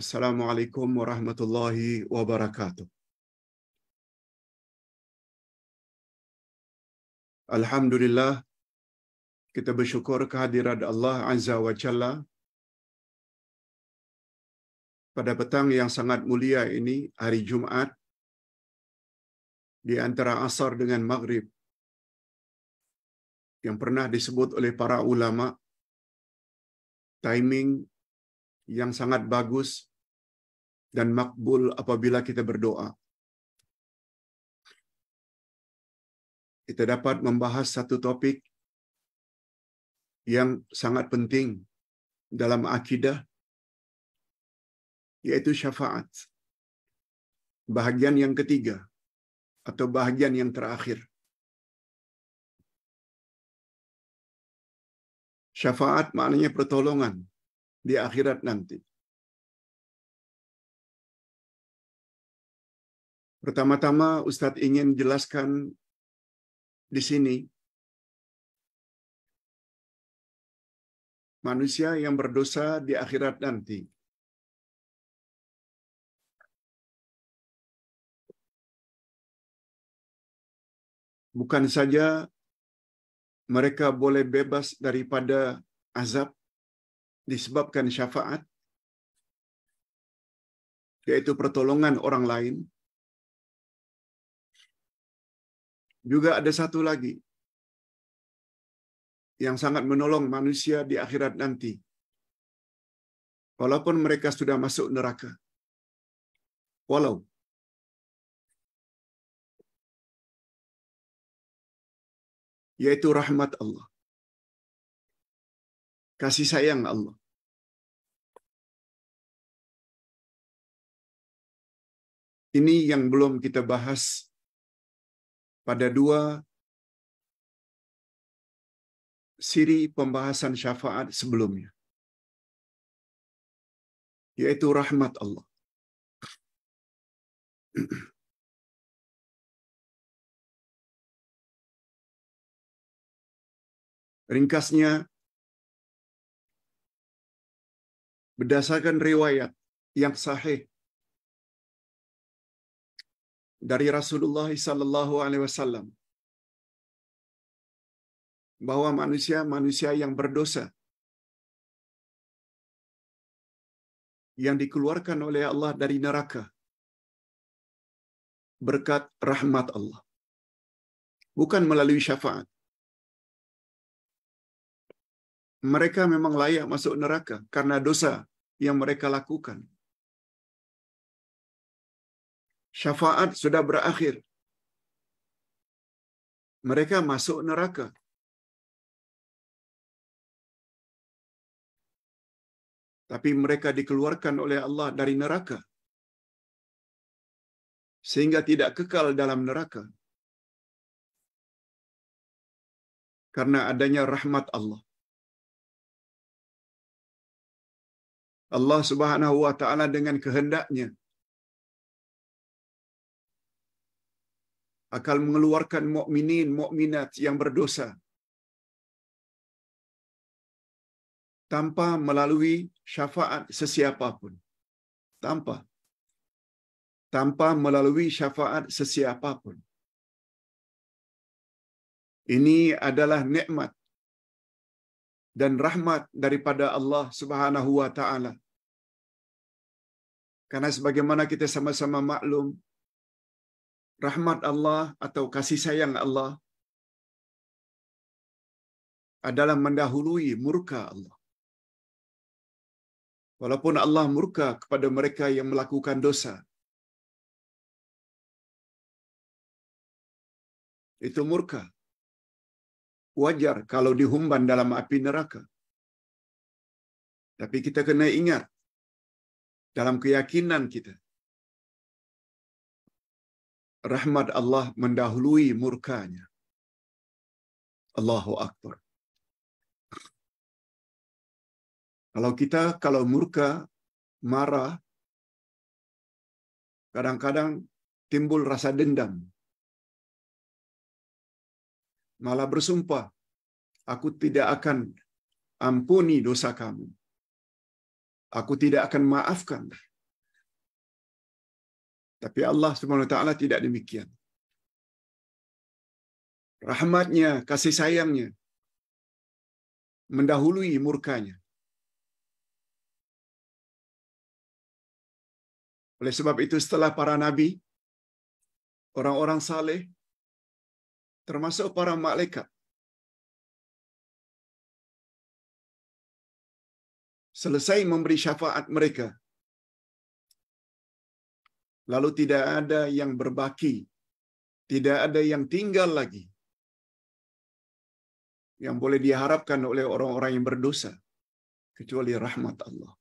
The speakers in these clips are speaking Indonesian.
Assalamualaikum warahmatullahi wabarakatuh. Alhamdulillah kita bersyukur kehadiran Allah Azza wa Jalla pada petang yang sangat mulia ini hari Jumat di antara asar dengan maghrib yang pernah disebut oleh para ulama timing yang sangat bagus dan makbul apabila kita berdoa. Kita dapat membahas satu topik yang sangat penting dalam akidah, yaitu syafaat. Bahagian yang ketiga atau bahagian yang terakhir. Syafaat maknanya pertolongan di akhirat nanti. Pertama-tama Ustadz ingin jelaskan di sini manusia yang berdosa di akhirat nanti. Bukan saja mereka boleh bebas daripada azab disebabkan syafaat, yaitu pertolongan orang lain, Juga ada satu lagi yang sangat menolong manusia di akhirat nanti. Walaupun mereka sudah masuk neraka. Walau yaitu rahmat Allah. Kasih sayang Allah. Ini yang belum kita bahas pada dua siri pembahasan syafaat sebelumnya. Yaitu rahmat Allah. Ringkasnya, berdasarkan riwayat yang sahih dari Rasulullah sallallahu alaihi wasallam bahwa manusia manusia yang berdosa yang dikeluarkan oleh Allah dari neraka berkat rahmat Allah bukan melalui syafaat mereka memang layak masuk neraka karena dosa yang mereka lakukan syafaat sudah berakhir. Mereka masuk neraka. Tapi mereka dikeluarkan oleh Allah dari neraka. Sehingga tidak kekal dalam neraka. Karena adanya rahmat Allah. Allah Subhanahu wa taala dengan kehendaknya akan mengeluarkan mukminin mukminat yang berdosa tanpa melalui syafaat sesiapa pun. Tanpa tanpa melalui syafaat sesiapa pun. Ini adalah nikmat dan rahmat daripada Allah Subhanahu wa taala. Karena sebagaimana kita sama-sama maklum rahmat Allah atau kasih sayang Allah adalah mendahului murka Allah. Walaupun Allah murka kepada mereka yang melakukan dosa. Itu murka. Wajar kalau dihumban dalam api neraka. Tapi kita kena ingat dalam keyakinan kita rahmat Allah mendahului murkanya. Allahu Akbar. Kalau kita kalau murka, marah, kadang-kadang timbul rasa dendam. Malah bersumpah, aku tidak akan ampuni dosa kamu. Aku tidak akan maafkan. Tapi Allah SWT tidak demikian. Rahmatnya, kasih sayangnya, mendahului murkanya. Oleh sebab itu setelah para nabi, orang-orang saleh, termasuk para malaikat, selesai memberi syafaat mereka Lalu tidak ada yang berbaki, tidak ada yang tinggal lagi. Yang boleh diharapkan oleh orang-orang yang berdosa kecuali rahmat Allah.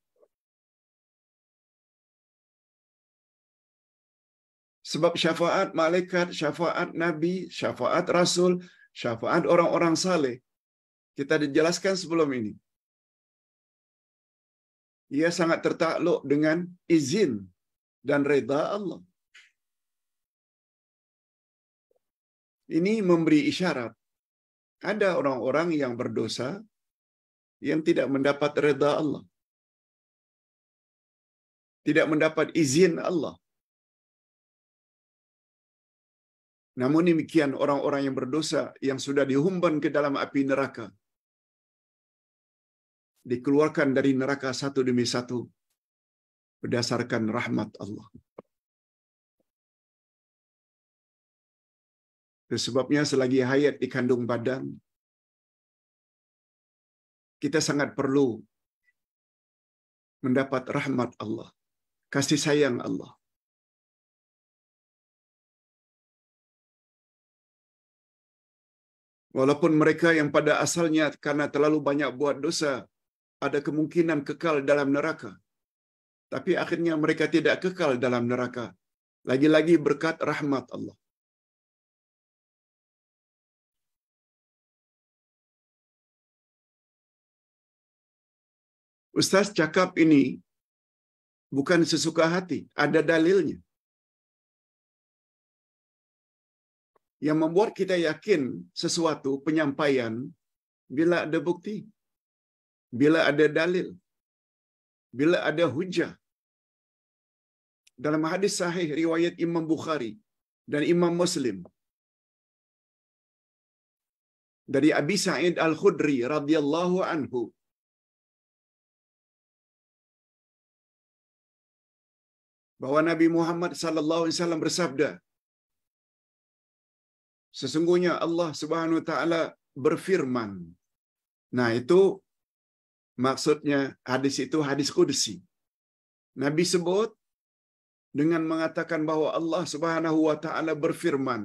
Sebab syafaat malaikat, syafaat nabi, syafaat rasul, syafaat orang-orang saleh kita dijelaskan sebelum ini. Ia sangat tertakluk dengan izin dan reda Allah. Ini memberi isyarat. Ada orang-orang yang berdosa yang tidak mendapat reda Allah. Tidak mendapat izin Allah. Namun demikian orang-orang yang berdosa yang sudah dihumban ke dalam api neraka dikeluarkan dari neraka satu demi satu berdasarkan rahmat Allah. Sebabnya selagi hayat di kandung badan, kita sangat perlu mendapat rahmat Allah, kasih sayang Allah. Walaupun mereka yang pada asalnya karena terlalu banyak buat dosa, ada kemungkinan kekal dalam neraka. Tapi akhirnya mereka tidak kekal dalam neraka. Lagi-lagi berkat rahmat Allah. Ustaz cakap ini bukan sesuka hati, ada dalilnya. Yang membuat kita yakin sesuatu penyampaian bila ada bukti, bila ada dalil, bila ada hujah dalam hadis sahih riwayat Imam Bukhari dan Imam Muslim dari Abi Sa'id Al-Khudri radhiyallahu anhu bahwa Nabi Muhammad sallallahu alaihi wasallam bersabda Sesungguhnya Allah Subhanahu wa taala berfirman. Nah, itu maksudnya hadis itu hadis kudusi. Nabi sebut dengan mengatakan bahwa Allah Subhanahu wa taala berfirman.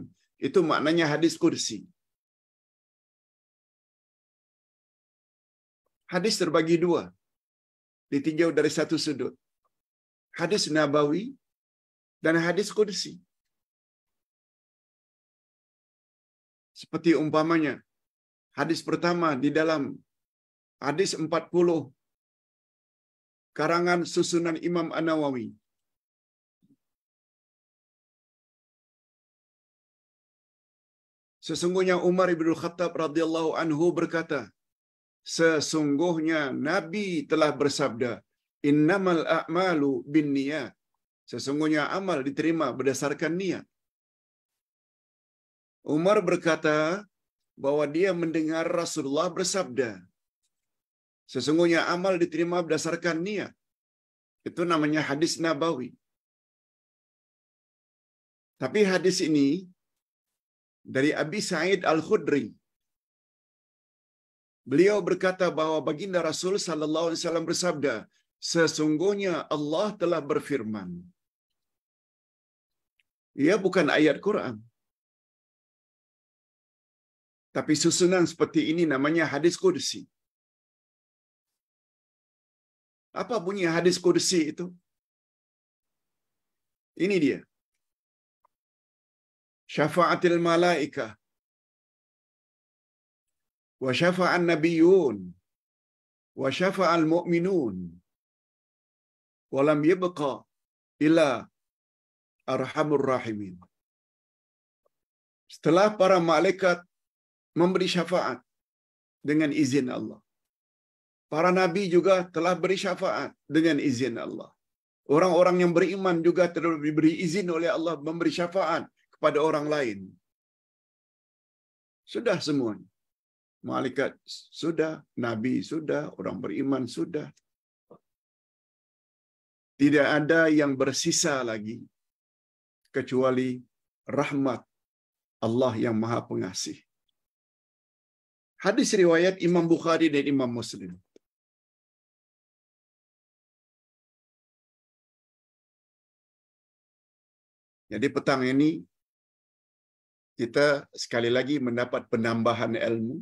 Itu maknanya hadis kursi. Hadis terbagi dua. Ditinjau dari satu sudut. Hadis Nabawi dan hadis kursi. Seperti umpamanya, hadis pertama di dalam hadis 40 karangan susunan Imam An-Nawawi Sesungguhnya Umar bin Khattab radhiyallahu anhu berkata, sesungguhnya Nabi telah bersabda, innamal a'malu bin niat. Sesungguhnya amal diterima berdasarkan niat. Umar berkata bahwa dia mendengar Rasulullah bersabda, sesungguhnya amal diterima berdasarkan niat. Itu namanya hadis Nabawi. Tapi hadis ini dari Abi Sa'id Al-Khudri. Beliau berkata bahwa baginda Rasul sallallahu alaihi wasallam bersabda, sesungguhnya Allah telah berfirman. Ia bukan ayat Quran. Tapi susunan seperti ini namanya hadis kudusi. Apa bunyi hadis kudusi itu? Ini dia syafaatil malaikah wa syafa'an nabiyyun wa syafa'al mu'minun wa lam yabqa ila arhamur rahimin setelah para malaikat memberi syafaat dengan izin Allah para nabi juga telah beri syafaat dengan izin Allah orang-orang yang beriman juga telah diberi izin oleh Allah memberi syafaat pada orang lain. Sudah semuanya. Malaikat sudah, nabi sudah, orang beriman sudah. Tidak ada yang bersisa lagi kecuali rahmat Allah yang Maha Pengasih. Hadis riwayat Imam Bukhari dan Imam Muslim. Jadi petang ini kita sekali lagi mendapat penambahan ilmu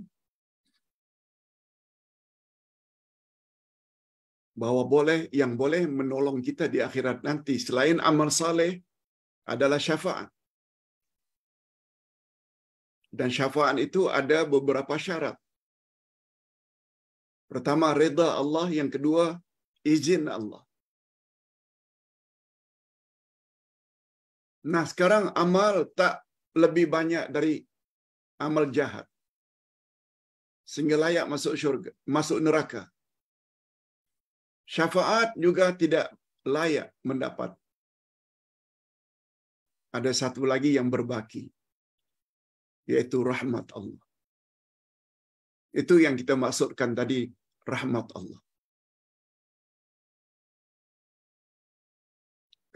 bahwa boleh yang boleh menolong kita di akhirat nanti selain amal saleh adalah syafaat. Dan syafaat itu ada beberapa syarat. Pertama reda Allah, yang kedua izin Allah. Nah, sekarang amal tak lebih banyak dari amal jahat sehingga layak masuk syurga, masuk neraka. Syafaat juga tidak layak mendapat. Ada satu lagi yang berbaki, yaitu rahmat Allah. Itu yang kita maksudkan tadi, rahmat Allah.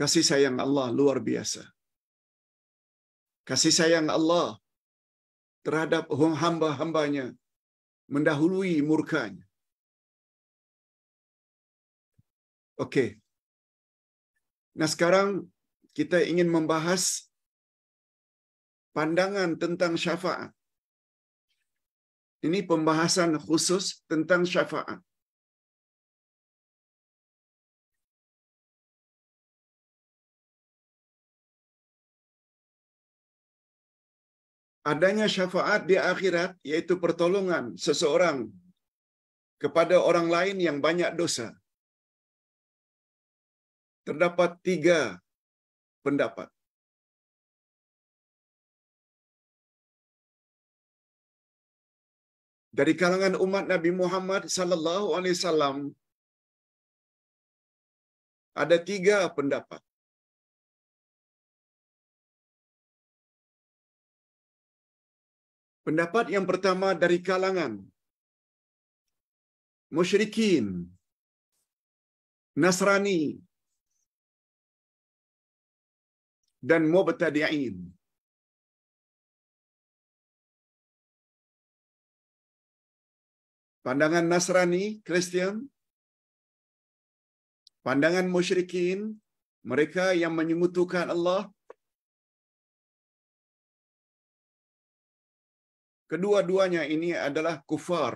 Kasih sayang Allah luar biasa. kasih sayang Allah terhadap hamba-hambanya mendahului murkanya. Okey. Nah sekarang kita ingin membahas pandangan tentang syafaat. Ini pembahasan khusus tentang syafaat. adanya syafaat di akhirat yaitu pertolongan seseorang kepada orang lain yang banyak dosa. Terdapat tiga pendapat. dari kalangan umat Nabi Muhammad sallallahu alaihi wasallam ada tiga pendapat. pendapat yang pertama dari kalangan musyrikin nasrani dan mubtadi'in pandangan nasrani kristian pandangan musyrikin mereka yang menyekutukan Allah Kedua-duanya ini adalah kufar.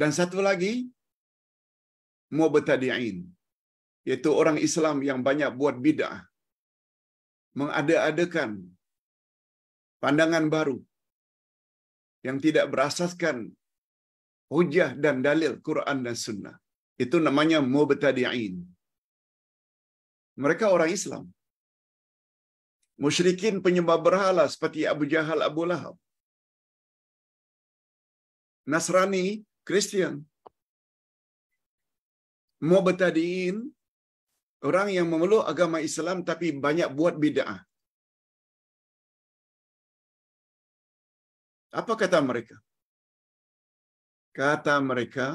Dan satu lagi, mubtadi'in. Yaitu orang Islam yang banyak buat bid'ah. Mengada-adakan pandangan baru yang tidak berasaskan hujah dan dalil Quran dan Sunnah. Itu namanya mubtadi'in. Mereka orang Islam. Musyrikin penyembah berhala seperti Abu Jahal, Abu Lahab. Nasrani, Kristen, mau bertadiin orang yang memeluk agama Islam tapi banyak buat bid'ah. Apa kata mereka? Kata mereka,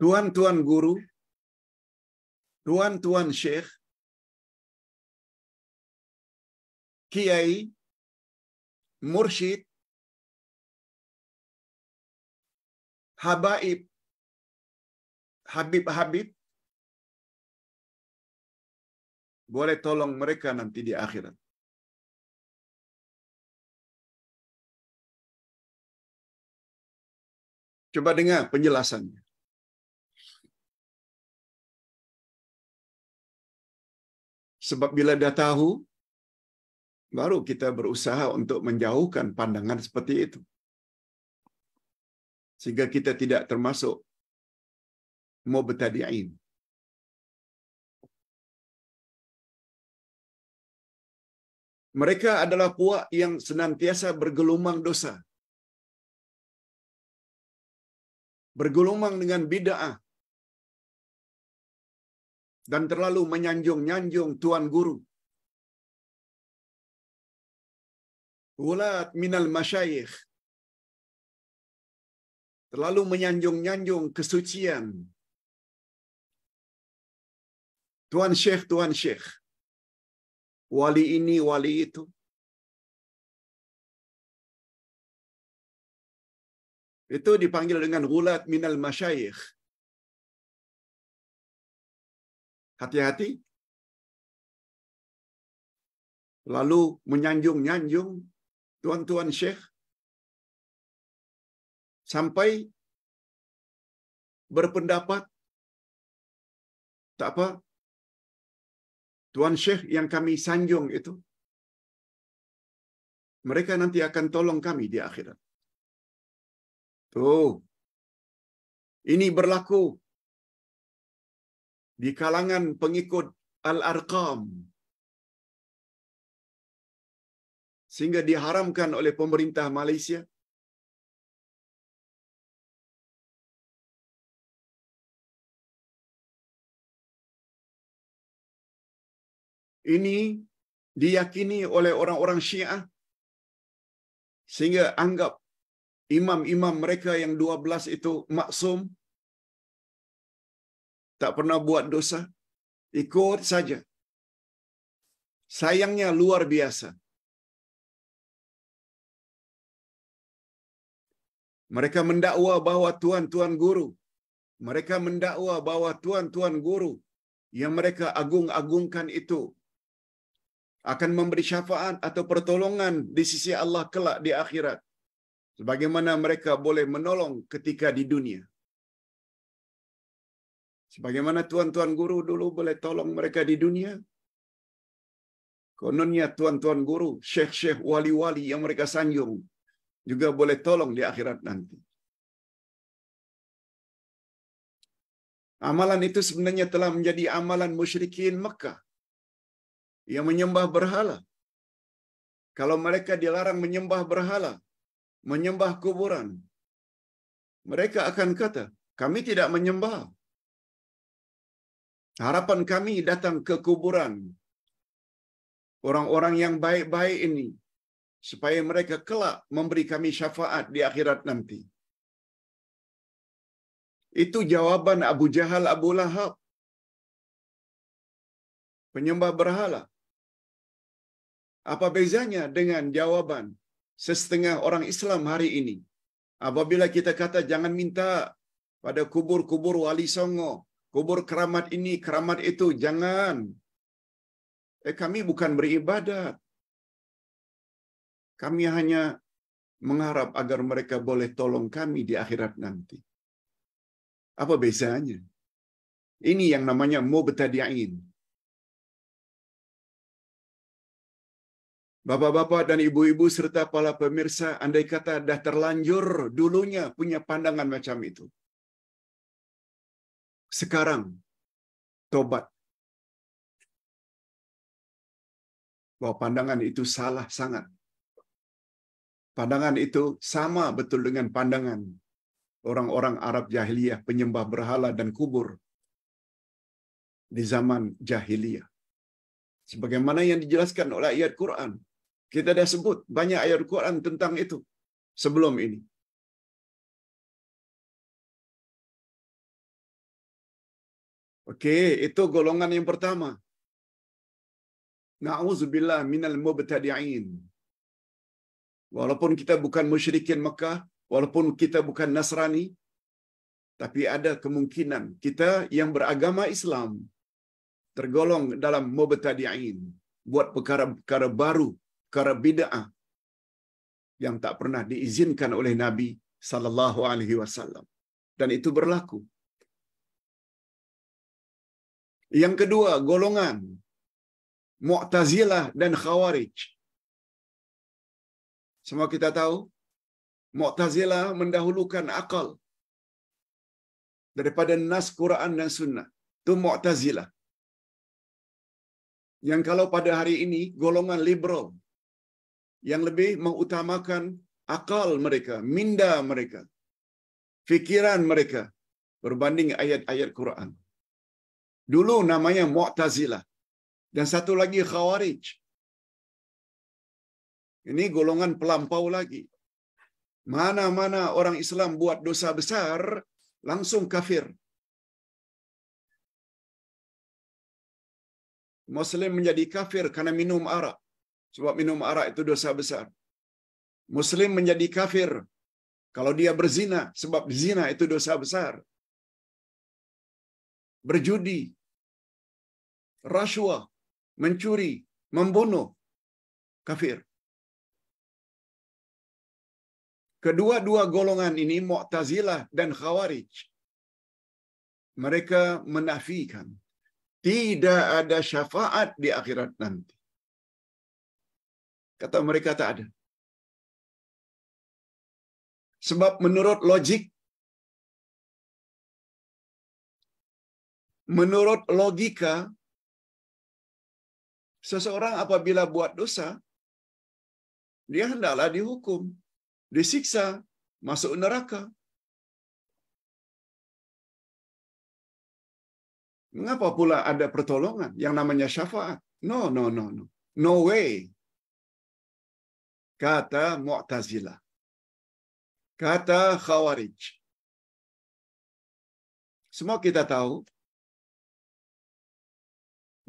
tuan-tuan guru, tuan-tuan syekh, kiai, mursyid, habaib, habib-habib, boleh tolong mereka nanti di akhirat. Coba dengar penjelasannya. Sebab bila dah tahu baru kita berusaha untuk menjauhkan pandangan seperti itu. Sehingga kita tidak termasuk mubtadi'in. Mereka adalah puak yang senantiasa bergelumang dosa. Bergelumang dengan bid'ah. Dan terlalu menyanjung-nyanjung Tuan Guru. Gulat minal masyayikh. Terlalu menyanjung-nyanjung kesucian. Tuan Syekh, Tuan Syekh. Wali ini, wali itu. Itu dipanggil dengan gulat minal masyayikh. Hati-hati. Lalu menyanjung-nyanjung tuan-tuan syekh sampai berpendapat tak apa tuan syekh yang kami sanjung itu mereka nanti akan tolong kami di akhirat. Tuh. Ini berlaku di kalangan pengikut Al-Arqam sehingga diharamkan oleh pemerintah Malaysia? Ini diyakini oleh orang-orang Syiah sehingga anggap imam-imam mereka yang 12 itu maksum tak pernah buat dosa ikut saja sayangnya luar biasa Mereka mendakwa bahwa tuan-tuan guru. Mereka mendakwa bahwa tuan-tuan guru yang mereka agung-agungkan itu akan memberi syafaat atau pertolongan di sisi Allah kelak di akhirat. Sebagaimana mereka boleh menolong ketika di dunia. Sebagaimana tuan-tuan guru dulu boleh tolong mereka di dunia. Kononnya tuan-tuan guru, syekh-syekh wali-wali yang mereka sanjung juga boleh tolong di akhirat nanti. Amalan itu sebenarnya telah menjadi amalan musyrikin Mekah yang menyembah berhala. Kalau mereka dilarang menyembah berhala, menyembah kuburan, mereka akan kata, kami tidak menyembah. Harapan kami datang ke kuburan. Orang-orang yang baik-baik ini supaya mereka kelak memberi kami syafaat di akhirat nanti. Itu jawaban Abu Jahal Abu Lahab. Penyembah berhala. Apa bezanya dengan jawaban sesetengah orang Islam hari ini? Apabila kita kata jangan minta pada kubur-kubur wali songo, kubur keramat ini, keramat itu, jangan. Eh, kami bukan beribadat. Kami hanya mengharap agar mereka boleh tolong kami di akhirat nanti. Apa bedanya? Ini yang namanya mubtadi'in. Bapak-bapak dan ibu-ibu serta para pemirsa, andai kata dah terlanjur dulunya punya pandangan macam itu. Sekarang, tobat. Bahwa pandangan itu salah sangat. Pandangan itu sama betul dengan pandangan orang-orang Arab jahiliyah penyembah berhala dan kubur di zaman jahiliyah. Sebagaimana yang dijelaskan oleh ayat Quran. Kita dah sebut banyak ayat Quran tentang itu sebelum ini. Oke, itu golongan yang pertama. Nauzubillah minal mubtadi'in. walaupun kita bukan musyrikin Mekah, walaupun kita bukan Nasrani, tapi ada kemungkinan kita yang beragama Islam tergolong dalam mubtadi'in, buat perkara-perkara baru, perkara bid'ah yang tak pernah diizinkan oleh Nabi sallallahu alaihi wasallam. Dan itu berlaku. Yang kedua, golongan Mu'tazilah dan Khawarij. Semua kita tahu, Mu'tazilah mendahulukan akal daripada nas Quran dan Sunnah. Itu Mu'tazilah. Yang kalau pada hari ini golongan liberal yang lebih mengutamakan akal mereka, minda mereka, fikiran mereka berbanding ayat-ayat Quran. Dulu namanya Mu'tazilah. Dan satu lagi Khawarij. Ini golongan pelampau lagi. Mana-mana orang Islam buat dosa besar, langsung kafir. Muslim menjadi kafir karena minum arak. Sebab minum arak itu dosa besar. Muslim menjadi kafir kalau dia berzina, sebab zina itu dosa besar. Berjudi, rasuah, mencuri, membunuh, kafir. Kedua-dua golongan ini Mu'tazilah dan Khawarij. Mereka menafikan tidak ada syafaat di akhirat nanti. Kata mereka tak ada. Sebab menurut logik menurut logika seseorang apabila buat dosa dia hendaklah dihukum disiksa, masuk neraka. Mengapa pula ada pertolongan yang namanya syafaat? No, no, no, no. No way. Kata Mu'tazilah. Kata Khawarij. Semua kita tahu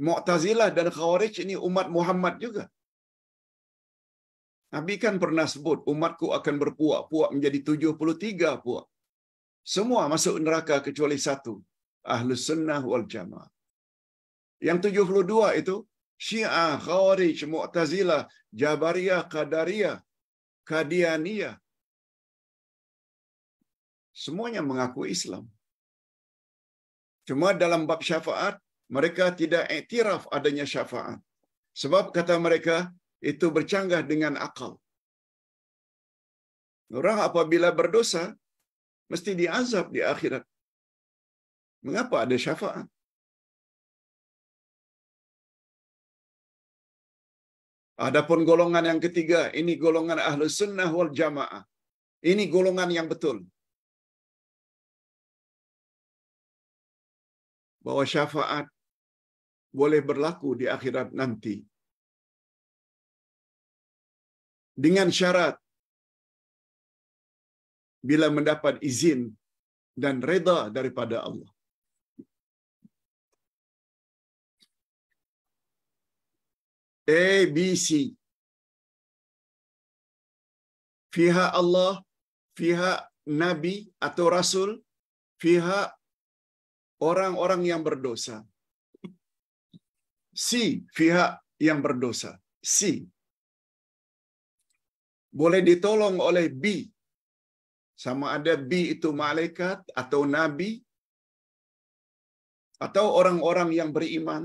Mu'tazilah dan Khawarij ini umat Muhammad juga. Nabi kan pernah sebut, umatku akan berpuak-puak menjadi 73 puak. Semua masuk neraka kecuali satu. Ahlus sunnah wal jamaah. Yang 72 itu, Syiah, Khawarij, Mu'tazilah, Jabariyah, Qadariyah, Kadianiyah. Semuanya mengaku Islam. Cuma dalam bab syafaat, mereka tidak iktiraf adanya syafaat. Sebab kata mereka, itu bercanggah dengan akal. Orang apabila berdosa, mesti diazab di akhirat. Mengapa ada syafaat? Adapun golongan yang ketiga, ini golongan ahlu sunnah wal jamaah. Ini golongan yang betul. Bahwa syafaat boleh berlaku di akhirat nanti dengan syarat bila mendapat izin dan reda daripada Allah. A, B, C. Fiha Allah, fiha Nabi atau Rasul, fiha orang-orang yang berdosa. C, fiha yang berdosa. C boleh ditolong oleh B, Sama ada B itu malaikat atau nabi atau orang-orang yang beriman.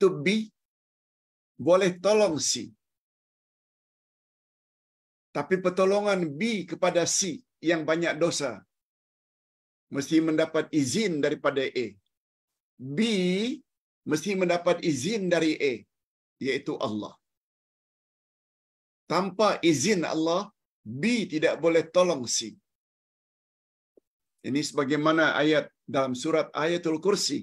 To bi boleh tolong si. Tapi pertolongan B kepada si yang banyak dosa mesti mendapat izin daripada A. B mesti mendapat izin dari A, yaitu Allah. Tanpa izin Allah, B tidak boleh tolong C. Ini sebagaimana ayat dalam surat Ayatul Kursi.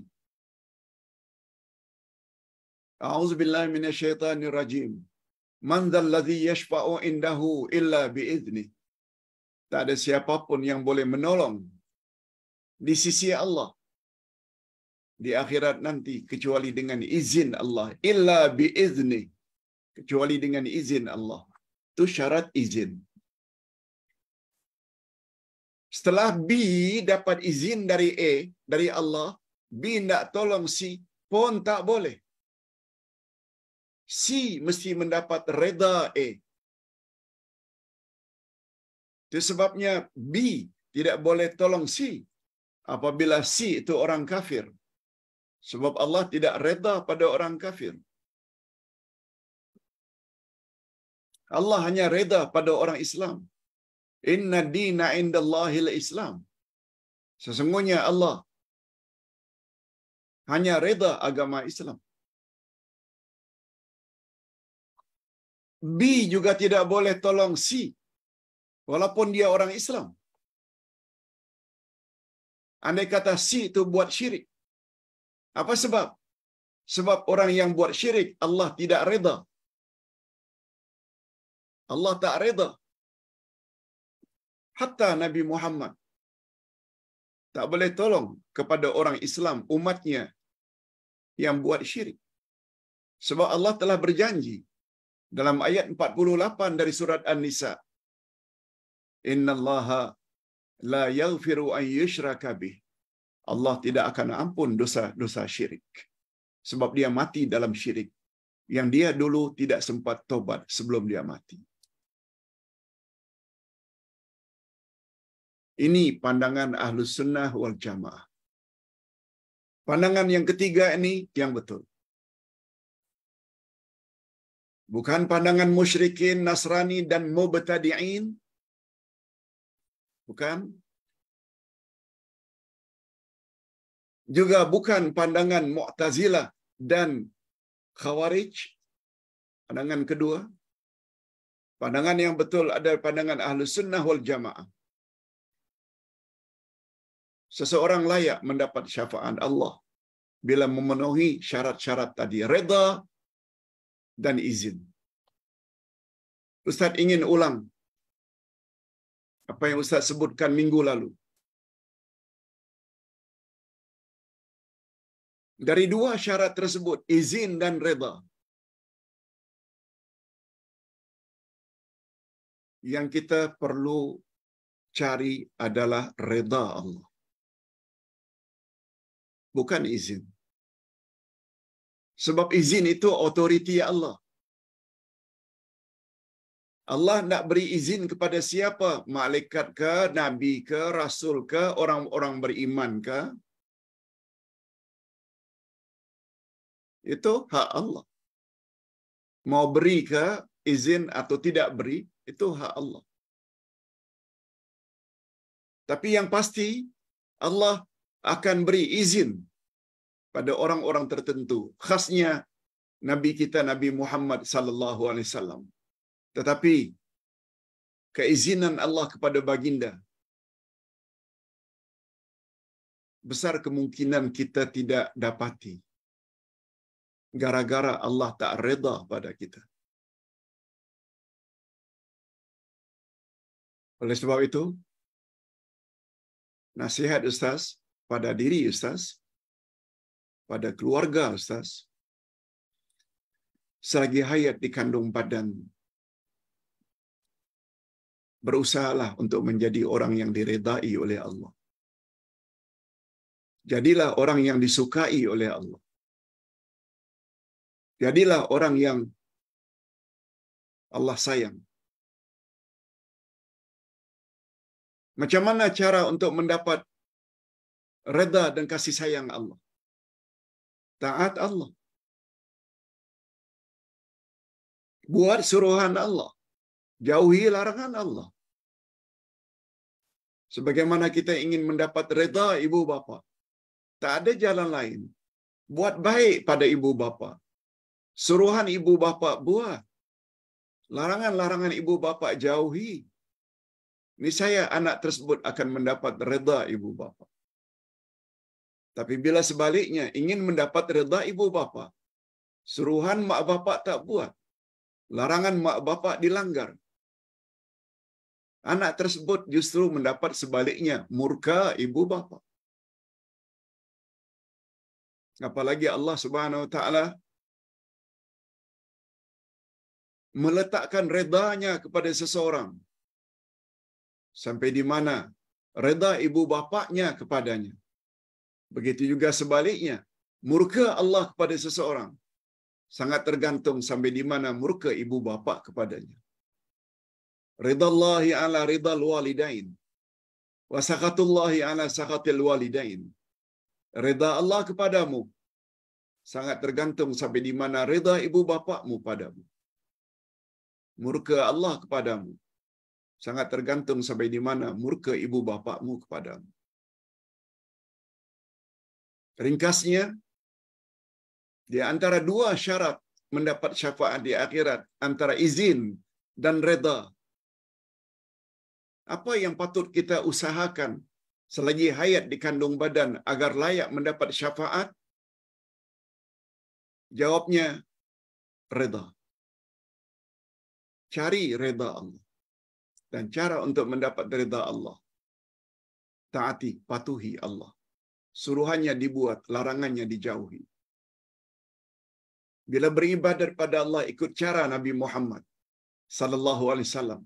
A'udzubillahi minasyaitonirrajim. Man dzalladzi yashfa'u indahu illa bi'izni. Tak ada siapapun yang boleh menolong di sisi Allah di akhirat nanti kecuali dengan izin Allah illa biizni kecuali dengan izin Allah itu syarat izin. Setelah B dapat izin dari A, dari Allah, B nak tolong C pun tak boleh. C mesti mendapat reda A. Itu sebabnya B tidak boleh tolong C apabila C itu orang kafir. Sebab Allah tidak reda pada orang kafir. Allah hanya reda pada orang Islam. Inna dina indallahil Islam. Sesungguhnya Allah hanya reda agama Islam. B juga tidak boleh tolong C walaupun dia orang Islam. Andai kata C itu buat syirik. Apa sebab? Sebab orang yang buat syirik Allah tidak reda Allah tak reda. Hatta Nabi Muhammad tak boleh tolong kepada orang Islam, umatnya yang buat syirik. Sebab Allah telah berjanji dalam ayat 48 dari surat An-Nisa. Inna Allah la yaghfiru an yushraka bih. Allah tidak akan ampun dosa-dosa syirik. Sebab dia mati dalam syirik. Yang dia dulu tidak sempat tobat sebelum dia mati. Ini pandangan ahlu Sunnah wal Jamaah. Pandangan yang ketiga ini yang betul. Bukan pandangan musyrikin, nasrani, dan mubetadi'in. Bukan. Juga bukan pandangan mu'tazilah dan khawarij. Pandangan kedua. Pandangan yang betul adalah pandangan ahlu sunnah wal jamaah. Seseorang layak mendapat syafaat Allah bila memenuhi syarat-syarat tadi, reda dan izin. Ustaz ingin ulang apa yang Ustaz sebutkan minggu lalu. Dari dua syarat tersebut, izin dan reda. Yang kita perlu cari adalah reda Allah bukan izin. Sebab izin itu otoriti ya Allah. Allah nak beri izin kepada siapa? Malaikat ke, nabi ke, rasul ke, orang-orang beriman ke? Itu hak Allah. Mau beri ke izin atau tidak beri, itu hak Allah. Tapi yang pasti Allah akan beri izin pada orang-orang tertentu, khasnya Nabi kita Nabi Muhammad sallallahu alaihi wasallam. Tetapi keizinan Allah kepada baginda besar kemungkinan kita tidak dapati gara-gara Allah tak reda pada kita. Oleh sebab itu, nasihat Ustaz, pada diri Ustaz, pada keluarga Ustaz, selagi hayat di kandung badan. Berusahalah untuk menjadi orang yang diredai oleh Allah. Jadilah orang yang disukai oleh Allah. Jadilah orang yang Allah sayang. Macam mana cara untuk mendapat reda dan kasih sayang Allah. Taat Allah. Buat suruhan Allah. Jauhi larangan Allah. Sebagaimana kita ingin mendapat reda ibu bapa. Tak ada jalan lain. Buat baik pada ibu bapa. Suruhan ibu bapa buat. Larangan-larangan ibu bapa jauhi. Ini saya anak tersebut akan mendapat reda ibu bapa. Tapi bila sebaliknya ingin mendapat reda ibu bapa, suruhan mak bapa tak buat, larangan mak bapa dilanggar. Anak tersebut justru mendapat sebaliknya murka ibu bapa. Apalagi Allah Subhanahu wa taala meletakkan redanya kepada seseorang sampai di mana reda ibu bapaknya kepadanya Begitu juga sebaliknya. Murka Allah kepada seseorang sangat tergantung sampai di mana murka ibu bapa kepadanya. Ridallahi ala ridal walidain. Wa sakatullahi ala sakatil walidain. Ridha Allah kepadamu sangat tergantung sampai di mana ridha ibu bapakmu padamu. Murka Allah kepadamu sangat tergantung sampai di mana murka ibu bapakmu kepadamu. Ringkasnya, di antara dua syarat mendapat syafaat di akhirat, antara izin dan reda. Apa yang patut kita usahakan selagi hayat di kandung badan agar layak mendapat syafaat? Jawabnya, reda. Cari reda Allah. Dan cara untuk mendapat reda Allah, taati, patuhi Allah suruhannya dibuat, larangannya dijauhi. Bila beribadah kepada Allah ikut cara Nabi Muhammad sallallahu alaihi wasallam.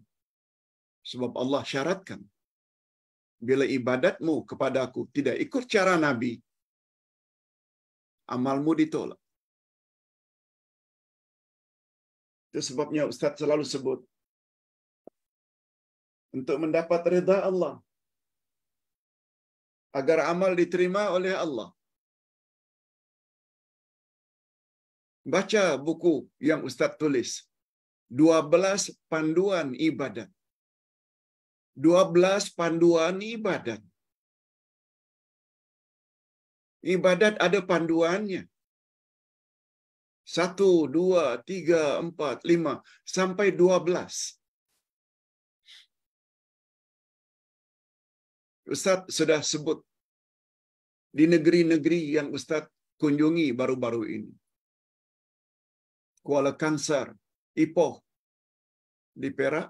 Sebab Allah syaratkan bila ibadatmu kepada aku tidak ikut cara Nabi, amalmu ditolak. Itu sebabnya Ustaz selalu sebut, untuk mendapat reda Allah, agar amal diterima oleh Allah. Baca buku yang Ustaz tulis. 12 panduan ibadat. 12 panduan ibadat. Ibadat ada panduannya. Satu, dua, tiga, empat, lima, sampai dua belas. Ustaz sudah sebut di negeri-negeri yang Ustaz kunjungi baru-baru ini. Kuala Kangsar, Ipoh, di Perak,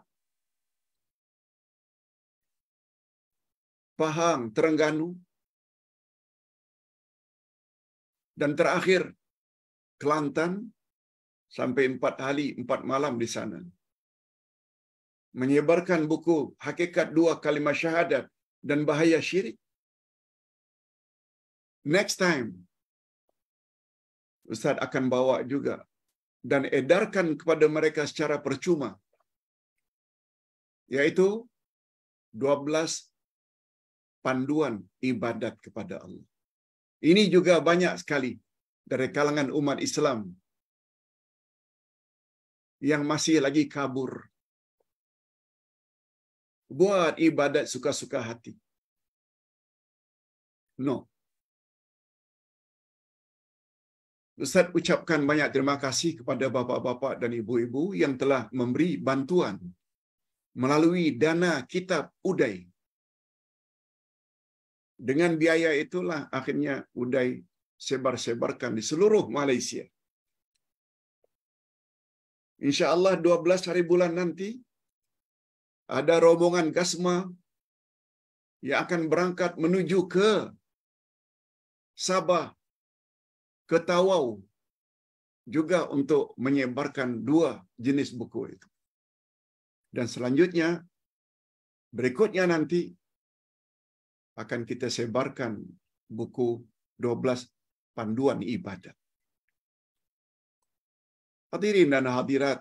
Pahang, Terengganu, dan terakhir Kelantan sampai empat hari, empat malam di sana. Menyebarkan buku Hakikat Dua Kalimat Syahadat dan bahaya syirik. Next time, Ustaz akan bawa juga dan edarkan kepada mereka secara percuma, yaitu 12 panduan ibadat kepada Allah. Ini juga banyak sekali dari kalangan umat Islam yang masih lagi kabur buat ibadat suka-suka hati. No. Ustaz ucapkan banyak terima kasih kepada bapak-bapak dan ibu-ibu yang telah memberi bantuan melalui dana kitab Uday. Dengan biaya itulah akhirnya Uday sebar-sebarkan di seluruh Malaysia. Insya Allah 12 hari bulan nanti ada rombongan gasma yang akan berangkat menuju ke Sabah, ke Tawau, juga untuk menyebarkan dua jenis buku itu. Dan selanjutnya, berikutnya nanti akan kita sebarkan buku 12 panduan ibadah. Hadirin dan hadirat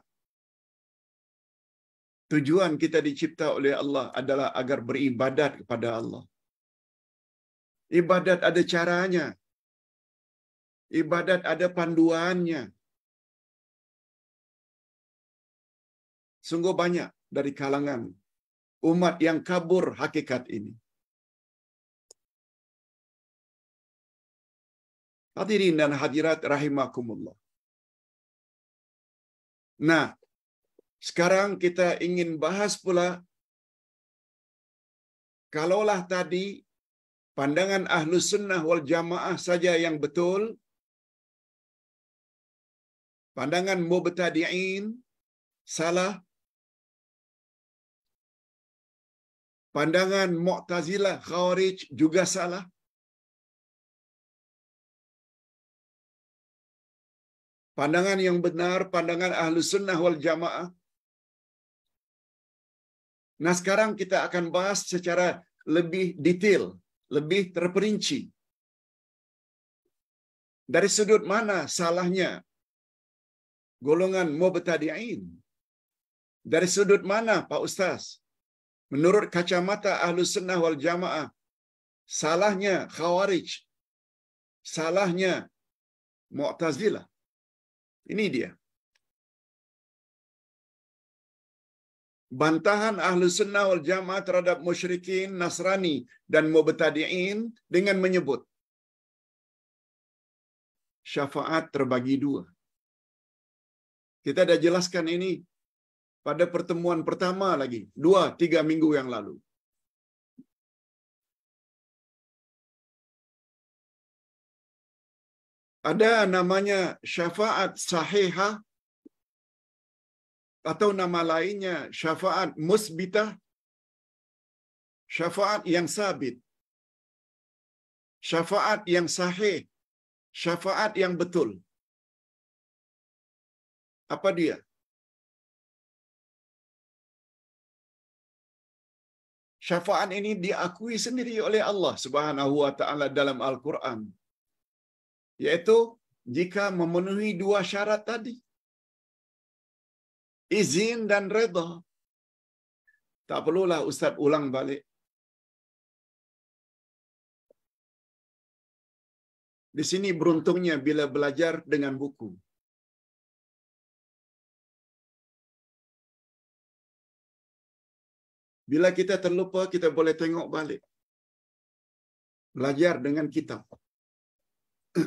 Tujuan kita dicipta oleh Allah adalah agar beribadat kepada Allah. Ibadat ada caranya. Ibadat ada panduannya. Sungguh banyak dari kalangan umat yang kabur hakikat ini. Hadirin dan hadirat rahimakumullah. Nah, sekarang kita ingin bahas pula kalaulah tadi pandangan ahlu sunnah wal jamaah saja yang betul, pandangan mubtadi'in salah, pandangan mu'tazilah khawarij juga salah. Pandangan yang benar, pandangan ahlu sunnah wal jamaah Nah, sekarang kita akan bahas secara lebih detail, lebih terperinci. Dari sudut mana salahnya golongan mubtadi'in? Dari sudut mana Pak Ustaz? Menurut kacamata ahlu sunnah wal jamaah, salahnya khawarij, salahnya mu'tazilah. Ini dia. bantahan ahlu sunnah wal jamaah terhadap musyrikin, nasrani dan mubtadi'in dengan menyebut syafaat terbagi dua. Kita dah jelaskan ini pada pertemuan pertama lagi, dua, tiga minggu yang lalu. Ada namanya syafaat sahihah atau nama lainnya syafaat musbitah syafaat yang sabit syafaat yang sahih syafaat yang betul apa dia Syafaat ini diakui sendiri oleh Allah Subhanahu wa taala dalam Al-Qur'an. Yaitu jika memenuhi dua syarat tadi. izin dan redha. Tak perlulah Ustaz ulang balik. Di sini beruntungnya bila belajar dengan buku. Bila kita terlupa, kita boleh tengok balik. Belajar dengan kitab.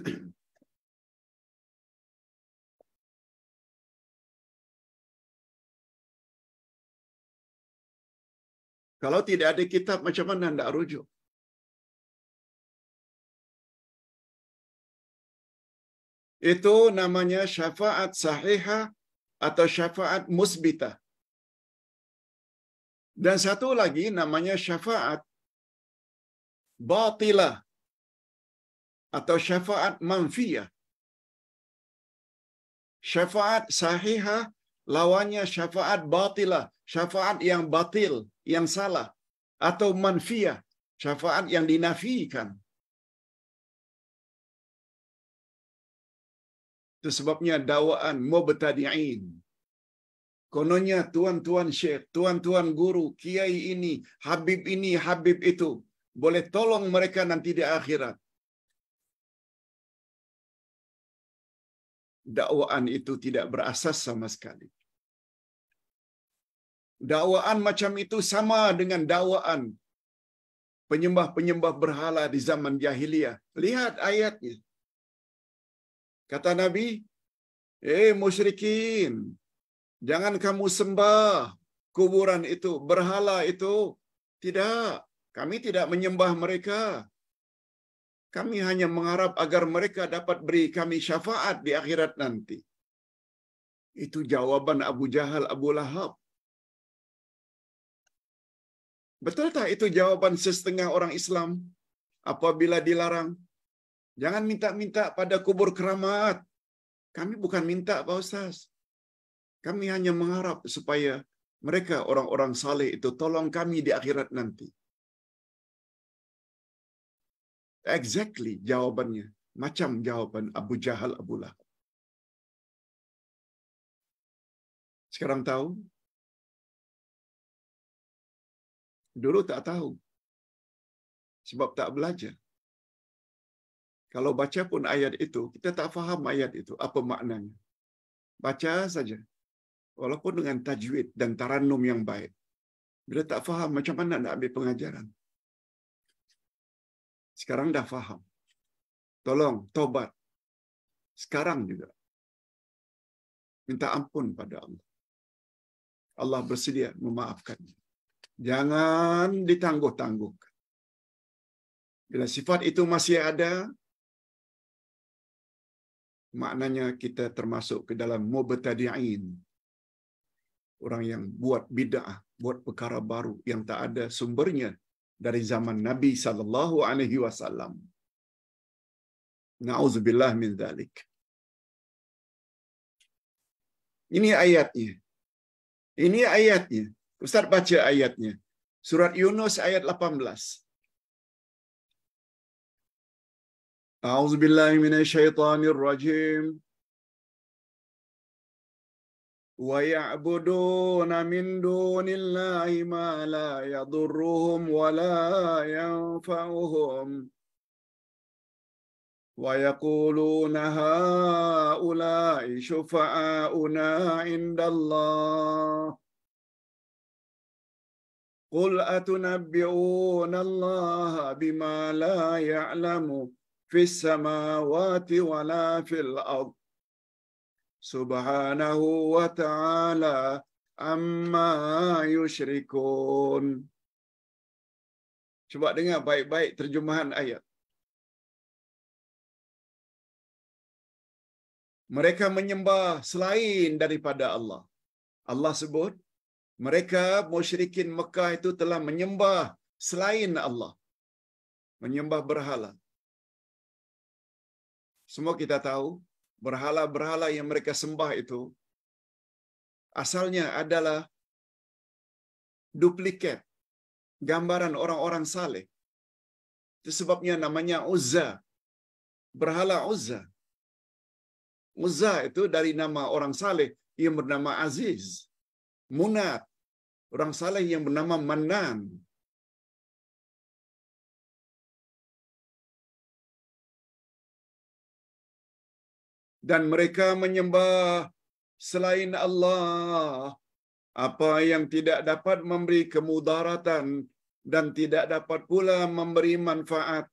Kalau tidak ada kitab, macam mana Anda rujuk? Itu namanya syafaat sahiha atau syafaat musbita. Dan satu lagi namanya syafaat batila atau syafaat manfiyah. Syafaat sahiha lawannya syafaat batila syafaat yang batil, yang salah, atau manfiyah, syafaat yang dinafikan. Itu sebabnya dakwaan mubtadi'in. Kononnya tuan-tuan syekh, tuan-tuan guru, kiai ini, habib ini, habib itu. Boleh tolong mereka nanti di akhirat. Dakwaan itu tidak berasas sama sekali. Dakwaan macam itu sama dengan dakwaan penyembah-penyembah berhala di zaman jahiliyah. Lihat ayatnya. Kata Nabi, "Eh musyrikin, jangan kamu sembah kuburan itu, berhala itu. Tidak, kami tidak menyembah mereka. Kami hanya mengharap agar mereka dapat beri kami syafaat di akhirat nanti." Itu jawaban Abu Jahal Abu Lahab. Betulkah itu jawaban setengah orang Islam apabila dilarang? Jangan minta-minta pada kubur keramat. Kami bukan minta Pak Ustaz. Kami hanya mengharap supaya mereka orang-orang saleh itu tolong kami di akhirat nanti. Exactly jawabannya. Macam jawaban Abu Jahal Abu Lahab. Sekarang tahu Dulu tak tahu. Sebab tak belajar. Kalau baca pun ayat itu, kita tak faham ayat itu. Apa maknanya. Baca saja. Walaupun dengan tajwid dan taranum yang baik. Bila tak faham, macam mana nak ambil pengajaran? Sekarang dah faham. Tolong, tobat. Sekarang juga. Minta ampun pada Allah. Allah bersedia memaafkannya. Jangan ditangguh-tangguhkan. Bila sifat itu masih ada, maknanya kita termasuk ke dalam mubtadi'in. Orang yang buat bid'ah, buat perkara baru yang tak ada sumbernya dari zaman Nabi sallallahu alaihi wasallam. Nauzubillah min dzalik. Ini ayatnya. Ini ayatnya. Ustaz baca ayatnya. Surat Yunus ayat 18. A'udzu billahi minasyaitonir rajim. Wa ya'buduna min dunillahi ma la yadurruhum wa la yanfa'uhum. wa yaquluna haula'i عند الله قل أتنبئون الله بما لا يعلم في السماوات ولا في الأرض سبحانه وتعالى amma yusyrikun. Coba dengar baik-baik terjemahan ayat. Mereka menyembah selain daripada Allah. Allah sebut mereka musyrikin Mekah itu telah menyembah selain Allah. Menyembah berhala. Semua kita tahu berhala-berhala yang mereka sembah itu asalnya adalah duplikat gambaran orang-orang saleh. Itu sebabnya namanya Uzza. Berhala Uzza. Uzza itu dari nama orang saleh yang bernama Aziz, Munat, orang saleh yang bernama Manan. Dan mereka menyembah selain Allah apa yang tidak dapat memberi kemudaratan dan tidak dapat pula memberi manfaat.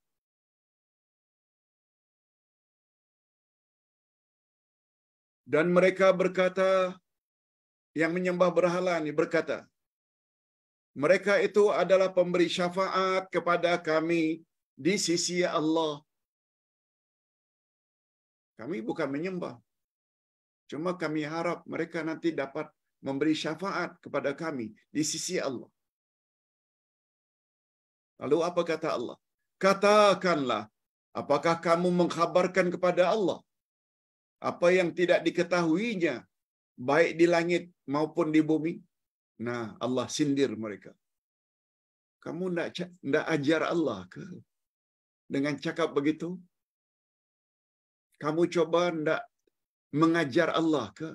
Dan mereka berkata, yang menyembah berhala ini berkata, Mereka itu adalah pemberi syafaat kepada kami di sisi Allah. Kami bukan menyembah. Cuma kami harap mereka nanti dapat memberi syafaat kepada kami di sisi Allah. Lalu apa kata Allah? Katakanlah, apakah kamu mengkhabarkan kepada Allah apa yang tidak diketahuinya baik di langit maupun di bumi? Nah, Allah sindir mereka. Kamu tidak nak ajar Allah ke dengan cakap begitu? Kamu coba tidak mengajar Allah ke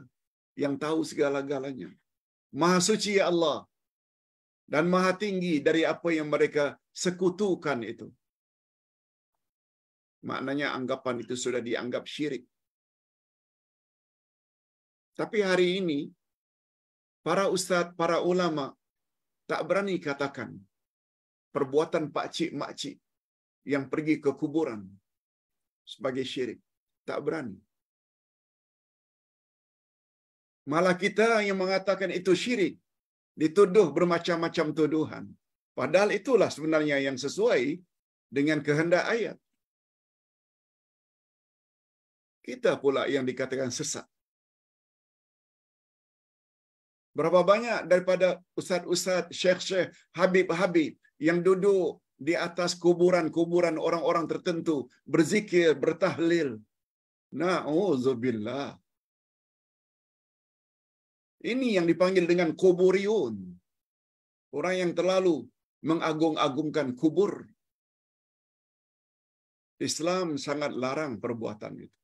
yang tahu segala-galanya? Maha suci ya Allah dan maha tinggi dari apa yang mereka sekutukan itu. Maknanya anggapan itu sudah dianggap syirik. Tapi hari ini para ustadz, para ulama tak berani katakan perbuatan pak cik mak cik yang pergi ke kuburan sebagai syirik. Tak berani. Malah kita yang mengatakan itu syirik dituduh bermacam-macam tuduhan. Padahal itulah sebenarnya yang sesuai dengan kehendak ayat. Kita pula yang dikatakan sesat. Berapa banyak daripada ustadz-ustadz, syekh-syekh, habib-habib yang duduk di atas kuburan-kuburan orang-orang tertentu, berzikir, bertahlil. Na'udzubillah. Ini yang dipanggil dengan kuburiun. Orang yang terlalu mengagung-agungkan kubur. Islam sangat larang perbuatan itu.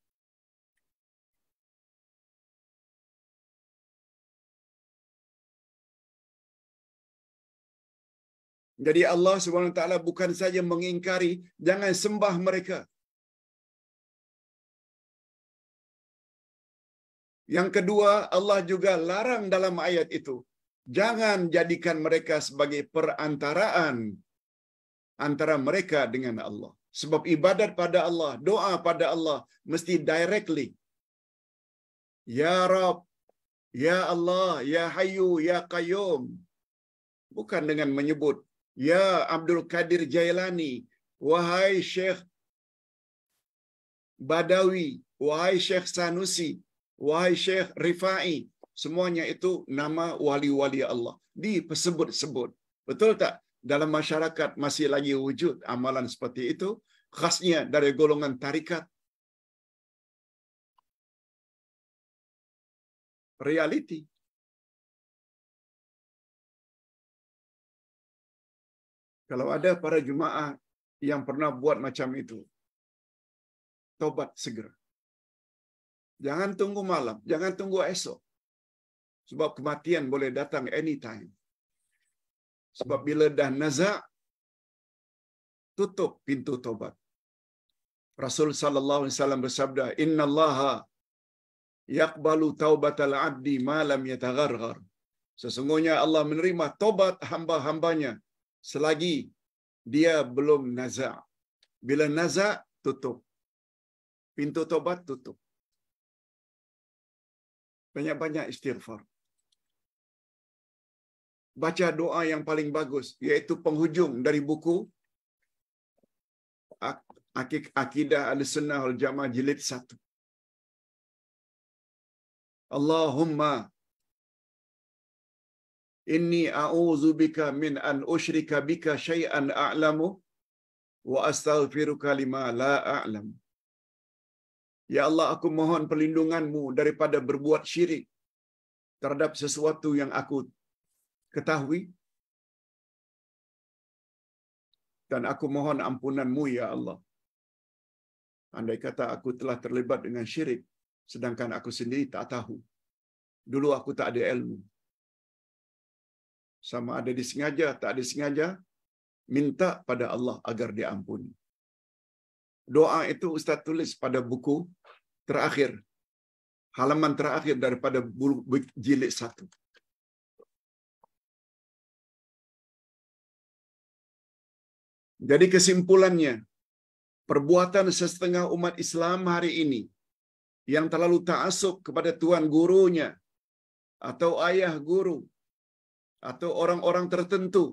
Jadi Allah Subhanahu taala bukan saja mengingkari, jangan sembah mereka. Yang kedua, Allah juga larang dalam ayat itu, jangan jadikan mereka sebagai perantaraan antara mereka dengan Allah. Sebab ibadat pada Allah, doa pada Allah mesti directly. Ya Rabb, Ya Allah, Ya Hayyu, Ya Qayyum. Bukan dengan menyebut Ya Abdul Kadir Jailani, wahai Syekh Badawi, wahai Syekh Sanusi, wahai Syekh Rifai, semuanya itu nama wali-wali Allah. Disebut-sebut. Betul tak? Dalam masyarakat masih lagi wujud amalan seperti itu, khasnya dari golongan tarikat. Reality. Kalau ada para jemaah yang pernah buat macam itu, tobat segera. Jangan tunggu malam, jangan tunggu esok. Sebab kematian boleh datang anytime. Sebab bila dah nazak, tutup pintu tobat. Rasul sallallahu alaihi wasallam bersabda, "Inna Allah yaqbalu taubatal abdi ma lam yatagharghar." Sesungguhnya Allah menerima tobat hamba-hambanya selagi dia belum nazak. Bila nazak, tutup. Pintu tobat tutup. Banyak-banyak istighfar. Baca doa yang paling bagus, yaitu penghujung dari buku Akidah Al-Sunnah Al-Jamah Jilid 1. Allahumma Inni a'udzu bika min an usyrika bika syai'an a'lamu wa astaghfiruka lima la a'lam. Ya Allah, aku mohon perlindunganmu daripada berbuat syirik terhadap sesuatu yang aku ketahui dan aku mohon ampunanmu ya Allah. Andai kata aku telah terlibat dengan syirik sedangkan aku sendiri tak tahu. Dulu aku tak ada ilmu sama ada disengaja tak disengaja minta pada Allah agar diampuni. Doa itu Ustaz tulis pada buku terakhir halaman terakhir daripada jilid satu. Jadi kesimpulannya, perbuatan setengah umat Islam hari ini yang terlalu taasub kepada tuan gurunya atau ayah guru atau orang-orang tertentu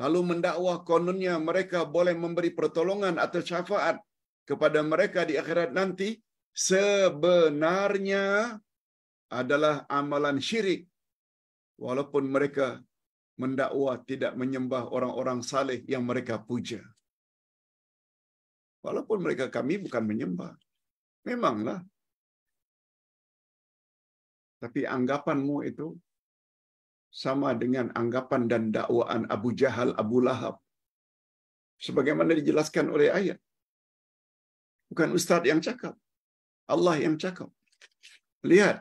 lalu mendakwah kononnya mereka boleh memberi pertolongan atau syafaat kepada mereka di akhirat nanti sebenarnya adalah amalan syirik walaupun mereka mendakwah tidak menyembah orang-orang saleh yang mereka puja walaupun mereka kami bukan menyembah memanglah tapi anggapanmu itu sama dengan anggapan dan dakwaan Abu Jahal, Abu Lahab. Sebagaimana dijelaskan oleh ayat. Bukan ustadz yang cakap. Allah yang cakap. Lihat.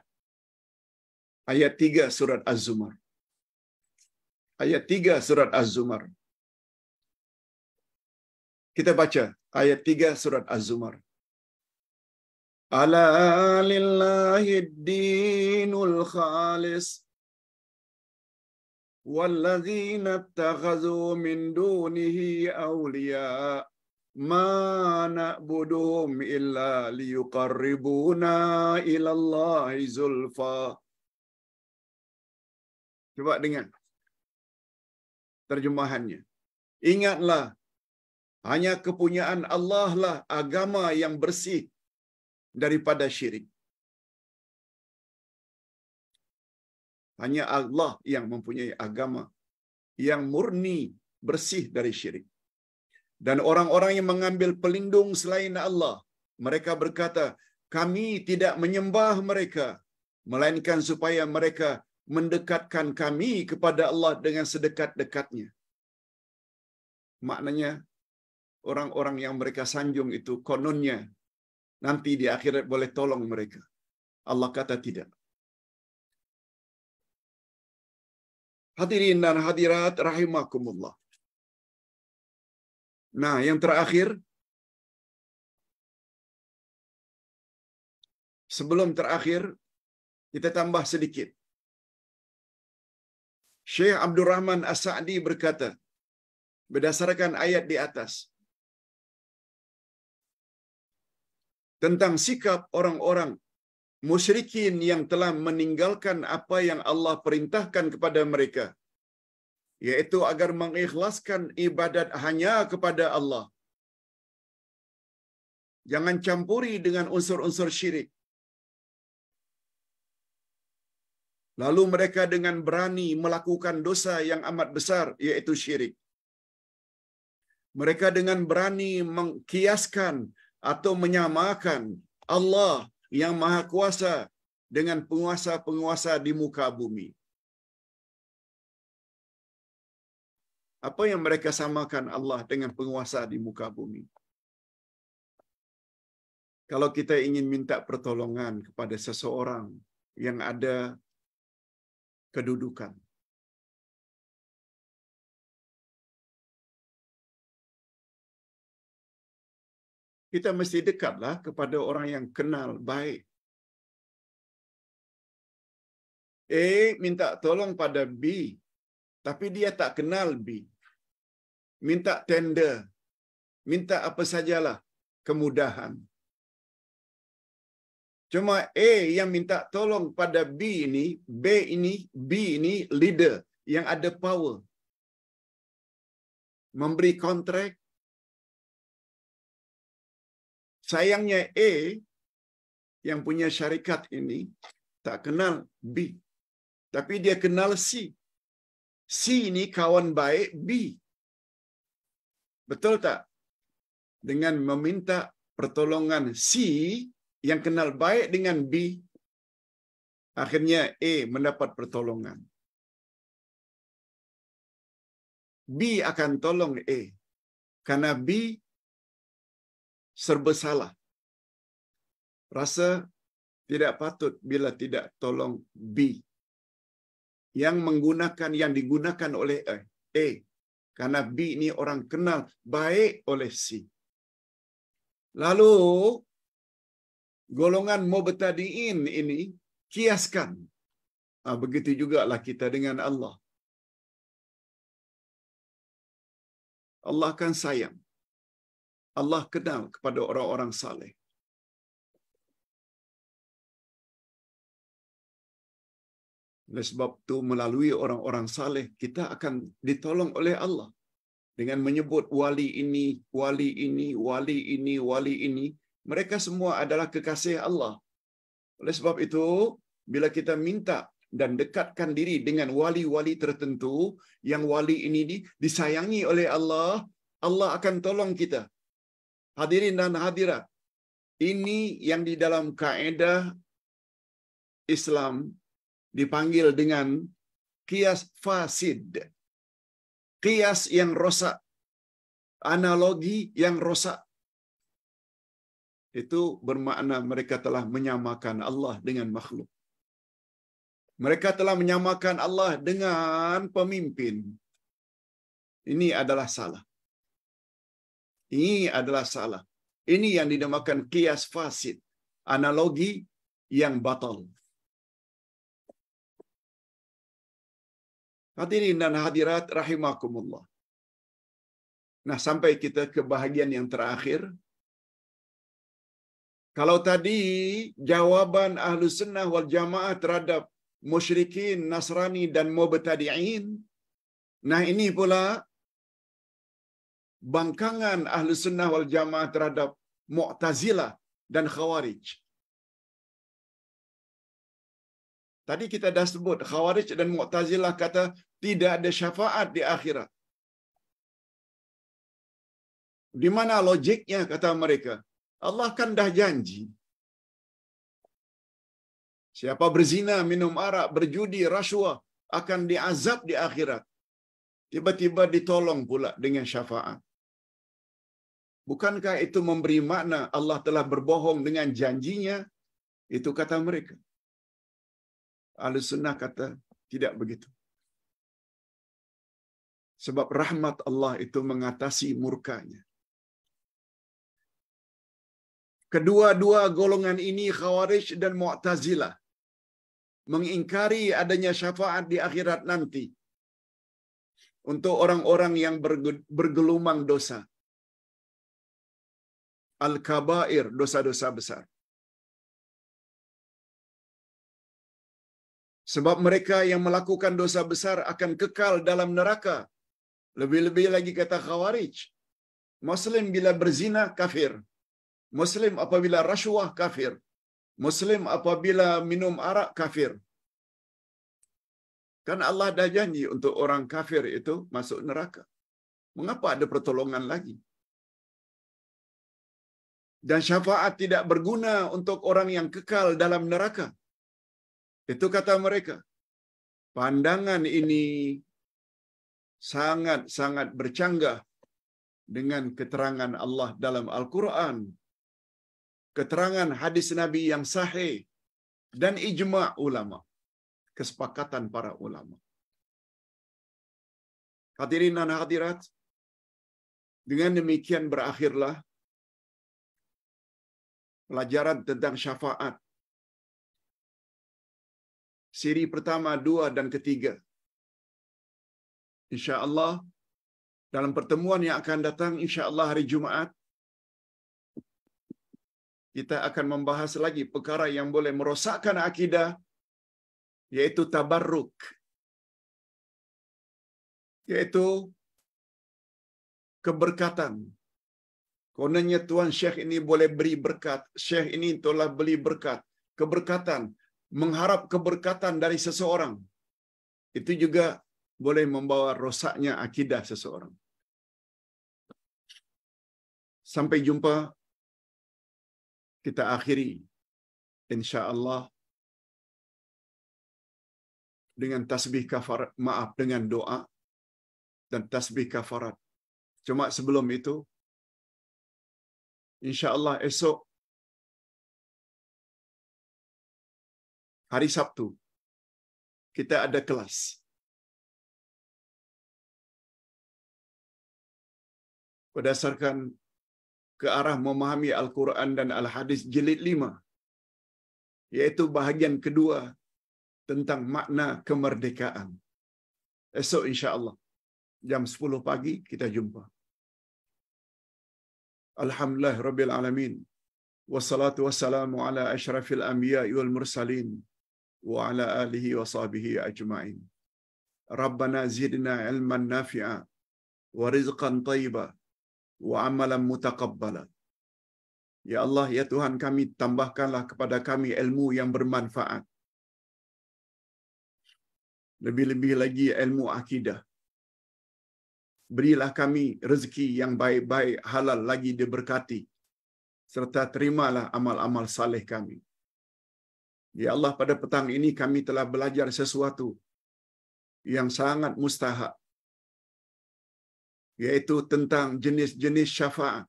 Ayat 3 surat Az-Zumar. Ayat 3 surat Az-Zumar. Kita baca ayat 3 surat Az-Zumar. Ala dinul khalis والذين اتخذوا من دونه أولياء ما نعبدهم إلا ليقربونا إلى الله زلفا. Coba dengar terjemahannya. Ingatlah, hanya kepunyaan Allah lah agama yang bersih daripada syirik. Hanya Allah yang mempunyai agama yang murni bersih dari syirik. Dan orang-orang yang mengambil pelindung selain Allah, mereka berkata, kami tidak menyembah mereka, melainkan supaya mereka mendekatkan kami kepada Allah dengan sedekat-dekatnya. Maknanya, orang-orang yang mereka sanjung itu kononnya nanti di akhirat boleh tolong mereka. Allah kata tidak. Hadirin dan hadirat rahimakumullah. Nah, yang terakhir sebelum terakhir kita tambah sedikit. Syekh Abdurrahman As-Sa'di berkata berdasarkan ayat di atas tentang sikap orang-orang musyrikin yang telah meninggalkan apa yang Allah perintahkan kepada mereka yaitu agar mengikhlaskan ibadat hanya kepada Allah. Jangan campuri dengan unsur-unsur syirik. Lalu mereka dengan berani melakukan dosa yang amat besar yaitu syirik. Mereka dengan berani mengkiaskan atau menyamakan Allah yang maha kuasa dengan penguasa-penguasa di muka bumi. Apa yang mereka samakan Allah dengan penguasa di muka bumi? Kalau kita ingin minta pertolongan kepada seseorang yang ada kedudukan, kita mesti dekatlah kepada orang yang kenal baik. A minta tolong pada B, tapi dia tak kenal B. Minta tender, minta apa sajalah kemudahan. Cuma A yang minta tolong pada B ini, B ini, B ini leader yang ada power. Memberi kontrak, Sayangnya E yang punya syarikat ini tak kenal B. Tapi dia kenal C. C ini kawan baik B. Betul tak? Dengan meminta pertolongan C yang kenal baik dengan B, akhirnya E mendapat pertolongan. B akan tolong E. Karena B serba salah. Rasa tidak patut bila tidak tolong B. Yang menggunakan yang digunakan oleh A. A. Karena B ini orang kenal baik oleh C. Lalu golongan mubtadiin ini kiaskan. Ha, begitu juga lah kita dengan Allah. Allah akan sayang. Allah kenal kepada orang-orang saleh. Oleh sebab itu, melalui orang-orang saleh kita akan ditolong oleh Allah. Dengan menyebut wali ini, wali ini, wali ini, wali ini. Mereka semua adalah kekasih Allah. Oleh sebab itu, bila kita minta dan dekatkan diri dengan wali-wali tertentu, yang wali ini disayangi oleh Allah, Allah akan tolong kita. Hadirin dan hadirat, ini yang di dalam kaedah Islam dipanggil dengan kias fasid. Kias yang rosak. Analogi yang rosak. Itu bermakna mereka telah menyamakan Allah dengan makhluk. Mereka telah menyamakan Allah dengan pemimpin. Ini adalah salah. Ini adalah salah. Ini yang dinamakan kias fasid, analogi yang batal. Hadirin dan hadirat rahimakumullah. Nah, sampai kita ke bahagian yang terakhir. Kalau tadi jawaban ahlu sunnah wal jamaah terhadap musyrikin, nasrani, dan mubtadi'in. Nah, ini pula bangkangan ahlu sunnah wal jamaah terhadap Mu'tazilah dan Khawarij. Tadi kita dah sebut Khawarij dan Mu'tazilah kata tidak ada syafaat di akhirat. Di mana logiknya kata mereka? Allah kan dah janji. Siapa berzina, minum arak, berjudi, rasuah akan diazab di akhirat. Tiba-tiba ditolong pula dengan syafaat. Bukankah itu memberi makna Allah telah berbohong dengan janjinya? Itu kata mereka. Ahlu sunnah kata tidak begitu. Sebab rahmat Allah itu mengatasi murkanya. Kedua-dua golongan ini Khawarij dan Mu'tazilah mengingkari adanya syafaat di akhirat nanti untuk orang-orang yang bergelumang dosa al-kabair, dosa-dosa besar. Sebab mereka yang melakukan dosa besar akan kekal dalam neraka. Lebih-lebih lagi kata Khawarij. Muslim bila berzina kafir. Muslim apabila rasuah kafir. Muslim apabila minum arak kafir. Kan Allah dah janji untuk orang kafir itu masuk neraka. Mengapa ada pertolongan lagi? dan syafaat tidak berguna untuk orang yang kekal dalam neraka. Itu kata mereka. Pandangan ini sangat-sangat bercanggah dengan keterangan Allah dalam Al-Quran, keterangan hadis Nabi yang sahih, dan ijma' ulama. Kesepakatan para ulama. Hadirin dan hadirat, dengan demikian berakhirlah pelajaran tentang syafaat. Siri pertama, dua dan ketiga. InsyaAllah, dalam pertemuan yang akan datang, insyaAllah hari Jumaat, kita akan membahas lagi perkara yang boleh merosakkan akidah, yaitu tabarruk. Yaitu keberkatan, Kononnya Tuhan Syekh ini boleh beri berkat. Syekh ini telah beli berkat. Keberkatan. Mengharap keberkatan dari seseorang. Itu juga boleh membawa rosaknya akidah seseorang. Sampai jumpa. Kita akhiri. Insya Allah. Dengan tasbih kafarat. Maaf, dengan doa. Dan tasbih kafarat. Cuma sebelum itu, Insyaallah esok hari Sabtu kita ada kelas. Berdasarkan ke arah memahami Al-Quran dan Al-Hadis jilid lima, yaitu bahagian kedua tentang makna kemerdekaan. Esok insya Allah jam 10 pagi kita jumpa. Alhamdulillah Rabbil Alamin. Wassalatu wassalamu ala ashrafil anbiya wal mursalin wa ala alihi wa sahbihi ajma'in. Rabbana zidna ilman nafi'a wa rizqan tayyiba wa amalan mutakabbala Ya Allah, ya Tuhan kami, tambahkanlah kepada kami ilmu yang bermanfaat. Lebih-lebih lagi ilmu akidah. berilah kami rezeki yang baik-baik halal lagi diberkati serta terimalah amal-amal saleh kami. Ya Allah pada petang ini kami telah belajar sesuatu yang sangat mustahak yaitu tentang jenis-jenis syafaat.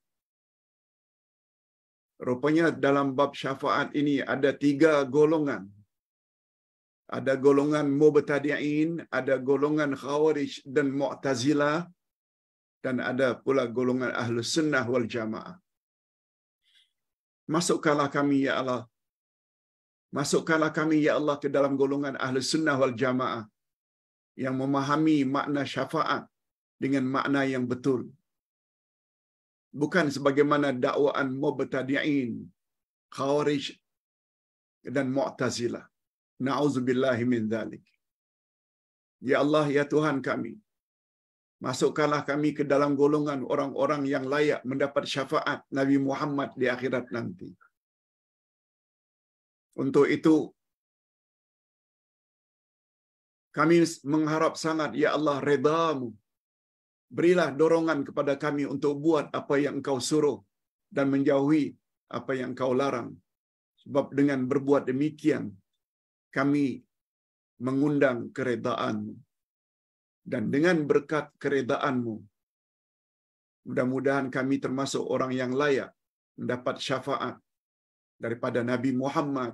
Rupanya dalam bab syafaat ini ada tiga golongan. Ada golongan mubtadi'in, ada golongan khawarij dan mu'tazilah dan ada pula golongan ahlu sunnah wal jamaah. Masukkanlah kami ya Allah. Masukkanlah kami ya Allah ke dalam golongan ahlu sunnah wal jamaah yang memahami makna syafaat dengan makna yang betul. Bukan sebagaimana dakwaan mubtadi'in, khawarij dan mu'tazilah. Na'udzubillahi min dhalik. Ya Allah, ya Tuhan kami, Masukkanlah kami ke dalam golongan orang-orang yang layak mendapat syafaat Nabi Muhammad di akhirat nanti. Untuk itu, kami mengharap sangat, Ya Allah, redamu. Berilah dorongan kepada kami untuk buat apa yang engkau suruh dan menjauhi apa yang engkau larang. Sebab dengan berbuat demikian, kami mengundang keredaanmu dan dengan berkat keredaanmu. Mudah-mudahan kami termasuk orang yang layak mendapat syafaat daripada Nabi Muhammad,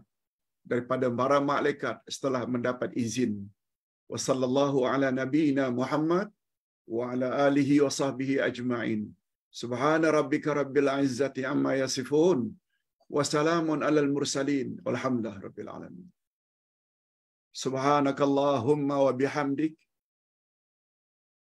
daripada para malaikat setelah mendapat izin. Wa ala nabiyina Muhammad wa ala alihi wa sahbihi ajma'in. Subhana rabbika rabbil izzati amma yasifun. Wa salamun alal mursalin. Walhamdulillah rabbil alamin. Subhanakallahumma wa bihamdik.